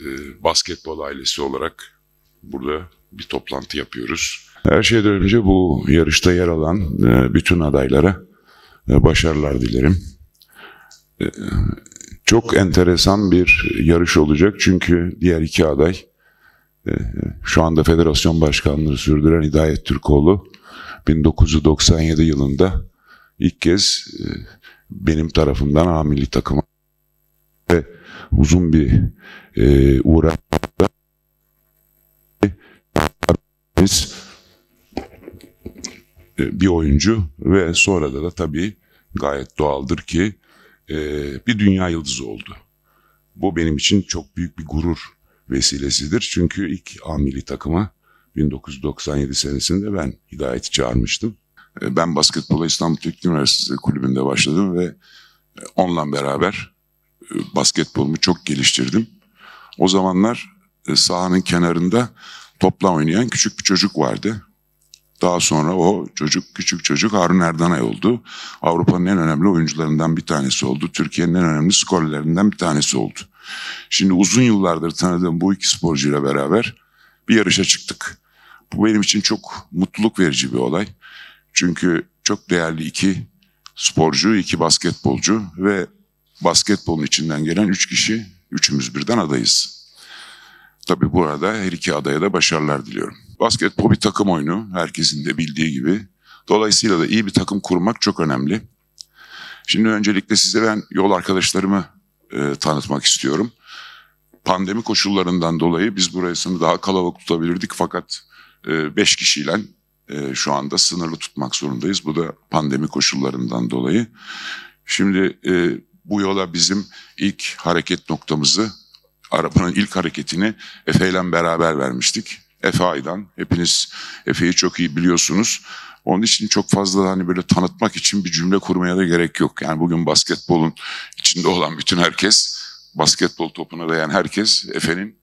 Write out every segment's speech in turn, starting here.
e, basketbol ailesi olarak burada bir toplantı yapıyoruz. Her şeyden önce bu yarışta yer alan e, bütün adaylara e, başarılar dilerim. E, çok enteresan bir yarış olacak çünkü diğer iki aday e, şu anda federasyon başkanlığı sürdüren Hidayet Türkoğlu 1997 yılında ilk kez e, benim tarafımdan A takıma ve uzun bir e, uğraşta e, bir oyuncu ve sonra da, da tabii gayet doğaldır ki e, bir dünya yıldızı oldu. Bu benim için çok büyük bir gurur vesilesidir. Çünkü ilk amili takıma 1997 senesinde ben Hidayet'i çağırmıştım. E, ben basketbola İstanbul Teknik Üniversitesi kulübünde başladım ve onunla beraber basketbolumu çok geliştirdim. O zamanlar e, sahanın kenarında topla oynayan küçük bir çocuk vardı. Daha sonra o çocuk, küçük çocuk Harun Erdanay oldu. Avrupa'nın en önemli oyuncularından bir tanesi oldu. Türkiye'nin en önemli skorlarından bir tanesi oldu. Şimdi uzun yıllardır tanıdığım bu iki sporcuyla beraber bir yarışa çıktık. Bu benim için çok mutluluk verici bir olay. Çünkü çok değerli iki sporcu, iki basketbolcu ve basketbolun içinden gelen üç kişi, üçümüz birden adayız. Tabii bu arada her iki adaya da başarılar diliyorum. Basketbol bir takım oyunu, herkesin de bildiği gibi. Dolayısıyla da iyi bir takım kurmak çok önemli. Şimdi öncelikle size ben yol arkadaşlarımı e, tanıtmak istiyorum. Pandemi koşullarından dolayı biz burasını daha kalabalık tutabilirdik fakat 5 e, kişiyle e, şu anda sınırlı tutmak zorundayız. Bu da pandemi koşullarından dolayı. Şimdi e, bu yola bizim ilk hareket noktamızı, arabanın ilk hareketini Efe ile beraber vermiştik. Efe Aydan, hepiniz Efe'yi çok iyi biliyorsunuz. Onun için çok fazla hani böyle tanıtmak için bir cümle kurmaya da gerek yok. Yani bugün basketbolun içinde olan bütün herkes, basketbol topuna değen herkes Efe'nin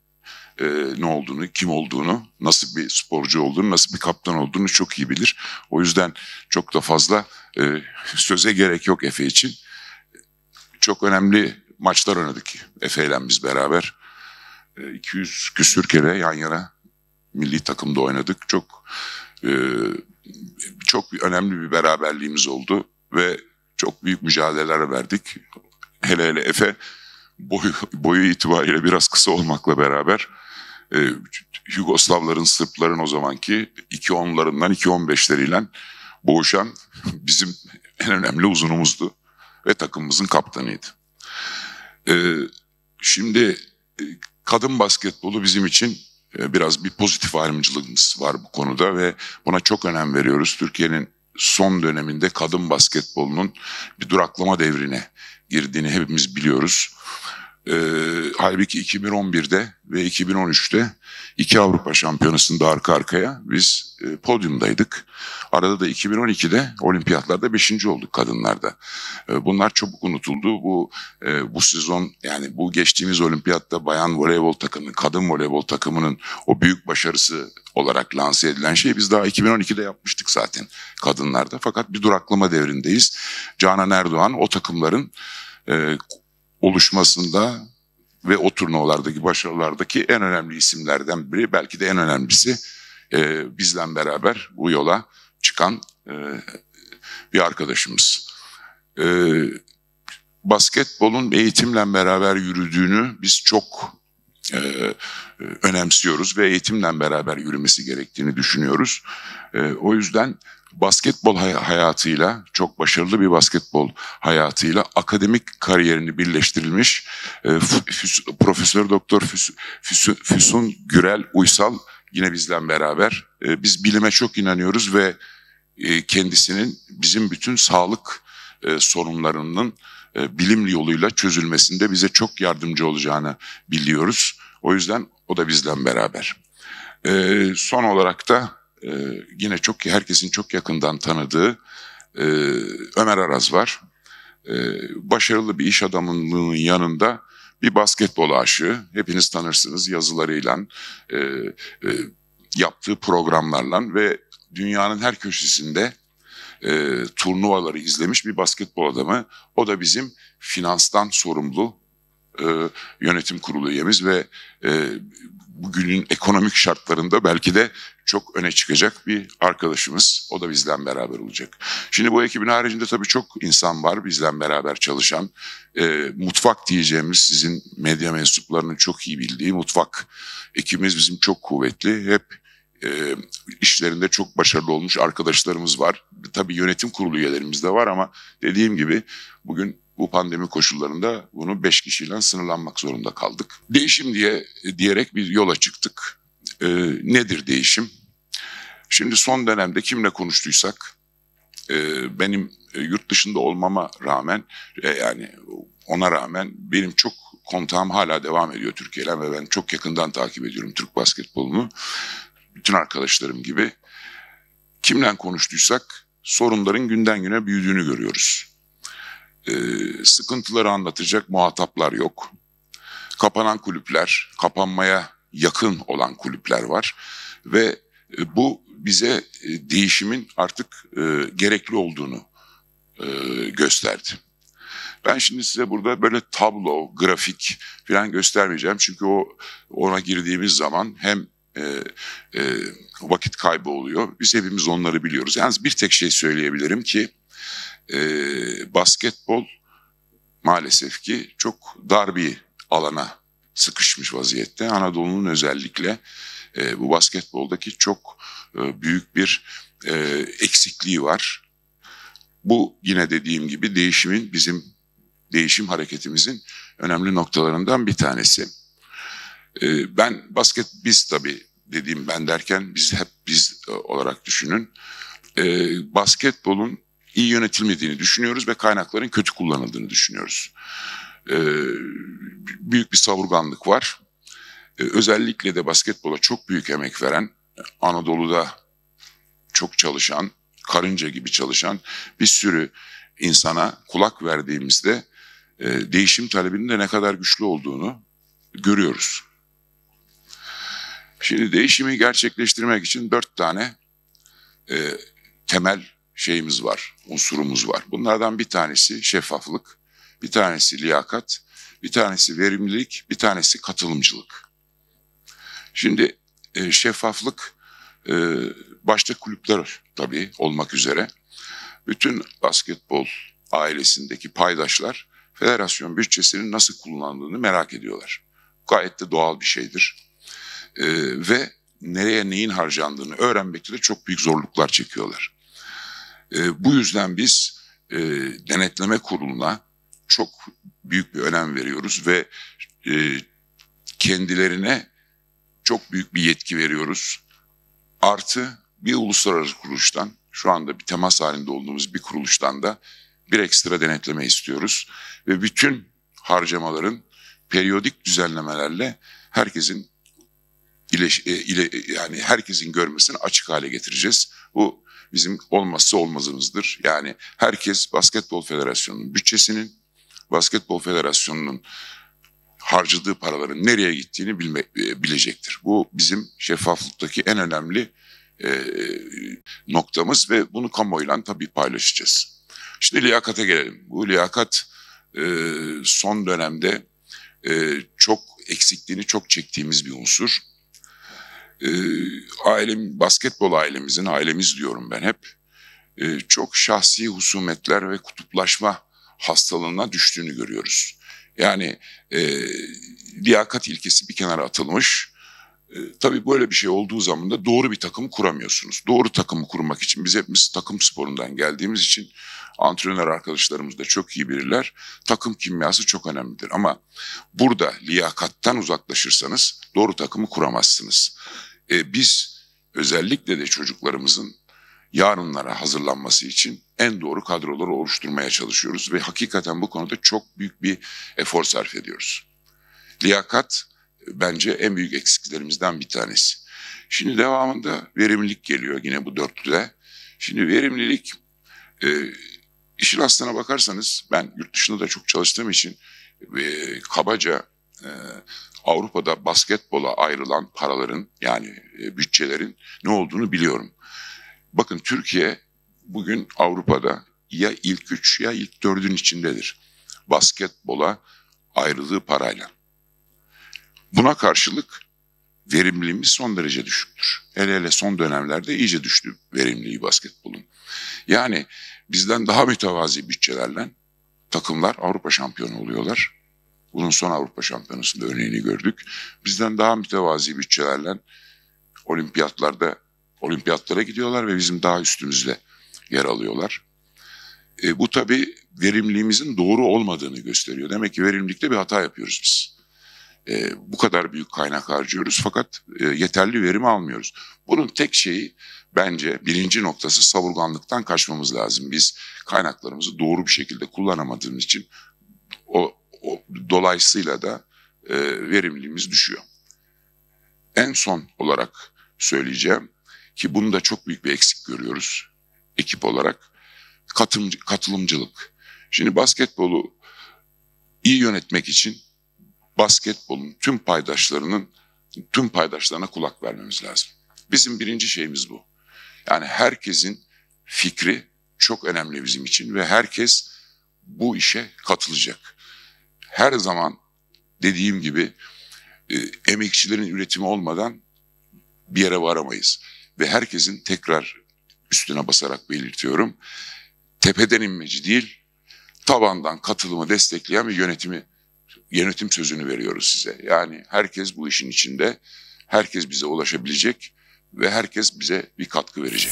e, ne olduğunu, kim olduğunu, nasıl bir sporcu olduğunu, nasıl bir kaptan olduğunu çok iyi bilir. O yüzden çok da fazla e, söze gerek yok Efe için çok önemli maçlar oynadık Efe ile biz beraber. 200 e, küsür kere yan yana milli takımda oynadık. Çok e, çok önemli bir beraberliğimiz oldu ve çok büyük mücadeleler verdik. Hele hele Efe boyu, boyu itibariyle biraz kısa olmakla beraber e, Yugoslavların, Sırpların o zamanki 2.10'larından 2.15'leriyle boğuşan bizim en önemli uzunumuzdu ve takımımızın kaptanıydı. Ee, şimdi e, kadın basketbolu bizim için e, biraz bir pozitif ayrımcılığımız var bu konuda ve buna çok önem veriyoruz. Türkiye'nin son döneminde kadın basketbolunun bir duraklama devrine girdiğini hepimiz biliyoruz. E, halbuki 2011'de ve 2013'te iki Avrupa Şampiyonası'nda arka arkaya biz e, podyumdaydık. Arada da 2012'de olimpiyatlarda beşinci olduk kadınlarda. E, bunlar çabuk unutuldu. Bu e, bu sezon yani bu geçtiğimiz olimpiyatta bayan voleybol takımının, kadın voleybol takımının o büyük başarısı olarak lanse edilen şey biz daha 2012'de yapmıştık zaten kadınlarda. Fakat bir duraklama devrindeyiz. Canan Erdoğan o takımların e, oluşmasında ve o turnuvalardaki başarılardaki en önemli isimlerden biri belki de en önemlisi e, bizden beraber bu yola çıkan e, bir arkadaşımız. E, basketbolun eğitimle beraber yürüdüğünü biz çok e, e, önemsiyoruz ve eğitimle beraber yürümesi gerektiğini düşünüyoruz. E, o yüzden basketbol hayatıyla, çok başarılı bir basketbol hayatıyla akademik kariyerini birleştirilmiş e, Profesör Doktor Füsun Gürel Uysal yine bizden beraber. Biz bilime çok inanıyoruz ve kendisinin bizim bütün sağlık sorunlarının bilim yoluyla çözülmesinde bize çok yardımcı olacağını biliyoruz. O yüzden o da bizden beraber. E, son olarak da e, yine çok herkesin çok yakından tanıdığı e, Ömer Araz var. E, başarılı bir iş adamının yanında bir basketbol aşığı. Hepiniz tanırsınız yazılarıyla, e, e, yaptığı programlarla ve dünyanın her köşesinde e, turnuvaları izlemiş bir basketbol adamı. O da bizim finanstan sorumlu e, yönetim kurulu üyemiz ve e, bugünün ekonomik şartlarında belki de çok öne çıkacak bir arkadaşımız. O da bizden beraber olacak. Şimdi bu ekibin haricinde tabii çok insan var bizden beraber çalışan. E, mutfak diyeceğimiz sizin medya mensuplarının çok iyi bildiği mutfak ekibimiz bizim çok kuvvetli. Hep e, işlerinde çok başarılı olmuş arkadaşlarımız var. Tabii yönetim kurulu üyelerimiz de var ama dediğim gibi bugün bu pandemi koşullarında bunu 5 kişiyle sınırlanmak zorunda kaldık. Değişim diye diyerek bir yola çıktık. E, nedir değişim? Şimdi son dönemde kimle konuştuysak e, benim e, yurt dışında olmama rağmen e, yani ona rağmen benim çok kontağım hala devam ediyor Türkiye'yle ve ben çok yakından takip ediyorum Türk basketbolunu. Bütün arkadaşlarım gibi kimle konuştuysak sorunların günden güne büyüdüğünü görüyoruz e, sıkıntıları anlatacak muhataplar yok. Kapanan kulüpler, kapanmaya yakın olan kulüpler var ve e, bu bize e, değişimin artık e, gerekli olduğunu e, gösterdi. Ben şimdi size burada böyle tablo, grafik falan göstermeyeceğim. Çünkü o ona girdiğimiz zaman hem e, e, vakit kaybı oluyor. Biz hepimiz onları biliyoruz. Yalnız bir tek şey söyleyebilirim ki e, basketbol maalesef ki çok dar bir alana sıkışmış vaziyette. Anadolu'nun özellikle e, bu basketboldaki çok e, büyük bir e, eksikliği var. Bu yine dediğim gibi değişimin bizim değişim hareketimizin önemli noktalarından bir tanesi. E, ben basket biz tabi dediğim ben derken biz hep biz e, olarak düşünün. E, basketbolun iyi yönetilmediğini düşünüyoruz ve kaynakların kötü kullanıldığını düşünüyoruz. E, büyük bir savurganlık var. E, özellikle de basketbola çok büyük emek veren, Anadolu'da çok çalışan, karınca gibi çalışan bir sürü insana kulak verdiğimizde e, değişim talebinin de ne kadar güçlü olduğunu görüyoruz. Şimdi değişimi gerçekleştirmek için dört tane e, temel şeyimiz var, unsurumuz var. Bunlardan bir tanesi şeffaflık, bir tanesi liyakat, bir tanesi verimlilik, bir tanesi katılımcılık. Şimdi e, şeffaflık e, başta kulüpler tabii olmak üzere bütün basketbol ailesindeki paydaşlar federasyon bütçesinin nasıl kullandığını merak ediyorlar. Gayet de doğal bir şeydir. E, ve nereye neyin harcandığını öğrenmekte de çok büyük zorluklar çekiyorlar. E, bu yüzden biz e, denetleme kuruluna çok büyük bir önem veriyoruz ve e, kendilerine çok büyük bir yetki veriyoruz. Artı bir uluslararası kuruluştan, şu anda bir temas halinde olduğumuz bir kuruluştan da bir ekstra denetleme istiyoruz. Ve bütün harcamaların periyodik düzenlemelerle herkesin ile, e, ile, yani herkesin görmesini açık hale getireceğiz. Bu bizim olmazsa olmazımızdır. Yani herkes Basketbol Federasyonu'nun bütçesinin, Basketbol Federasyonu'nun harcadığı paraların nereye gittiğini bilme, e, bilecektir. Bu bizim şeffaflıktaki en önemli e, noktamız ve bunu kamuoyuyla tabii paylaşacağız. Şimdi liyakata gelelim. Bu liyakat e, son dönemde e, çok eksikliğini çok çektiğimiz bir unsur. E, ailem, basketbol ailemizin, ailemiz diyorum ben hep, e, çok şahsi husumetler ve kutuplaşma hastalığına düştüğünü görüyoruz. Yani e, liyakat ilkesi bir kenara atılmış, e, tabii böyle bir şey olduğu zaman da doğru bir takım kuramıyorsunuz. Doğru takımı kurmak için biz hepimiz takım sporundan geldiğimiz için antrenör arkadaşlarımız da çok iyi bilirler. Takım kimyası çok önemlidir ama burada liyakattan uzaklaşırsanız doğru takımı kuramazsınız. E, biz özellikle de çocuklarımızın yarınlara hazırlanması için en doğru kadroları oluşturmaya çalışıyoruz ve hakikaten bu konuda çok büyük bir efor sarf ediyoruz. Liyakat bence en büyük eksiklerimizden bir tanesi. Şimdi devamında verimlilik geliyor yine bu dörtlüde. Şimdi verimlilik, e, işin aslına bakarsanız ben yurt dışında da çok çalıştığım için e, kabaca e, Avrupa'da basketbola ayrılan paraların yani e, bütçelerin ne olduğunu biliyorum. Bakın Türkiye bugün Avrupa'da ya ilk üç ya ilk dördün içindedir. Basketbola ayrıldığı parayla. Buna karşılık verimliliğimiz son derece düşüktür. El ele son dönemlerde iyice düştü verimliliği basketbolun. Yani bizden daha mütevazi bütçelerle takımlar Avrupa şampiyonu oluyorlar. Bunun son Avrupa şampiyonasında örneğini gördük. Bizden daha mütevazi bütçelerle olimpiyatlarda olimpiyatlara gidiyorlar ve bizim daha üstümüzde yer alıyorlar. E, bu tabii verimliliğimizin doğru olmadığını gösteriyor. Demek ki verimlilikte bir hata yapıyoruz biz e, bu kadar büyük kaynak harcıyoruz fakat e, yeterli verim almıyoruz. Bunun tek şeyi bence birinci noktası savurganlıktan kaçmamız lazım. Biz kaynaklarımızı doğru bir şekilde kullanamadığımız için o, o dolayısıyla da e, verimliliğimiz düşüyor. En son olarak söyleyeceğim ki bunu da çok büyük bir eksik görüyoruz ekip olarak. Katım, katılımcılık. Şimdi basketbolu iyi yönetmek için basketbolun tüm paydaşlarının tüm paydaşlarına kulak vermemiz lazım. Bizim birinci şeyimiz bu. Yani herkesin fikri çok önemli bizim için ve herkes bu işe katılacak. Her zaman dediğim gibi e, emekçilerin üretimi olmadan bir yere varamayız. Ve herkesin tekrar üstüne basarak belirtiyorum. Tepeden inmeci değil, tabandan katılımı destekleyen bir yönetimi yönetim sözünü veriyoruz size. Yani herkes bu işin içinde, herkes bize ulaşabilecek ve herkes bize bir katkı verecek.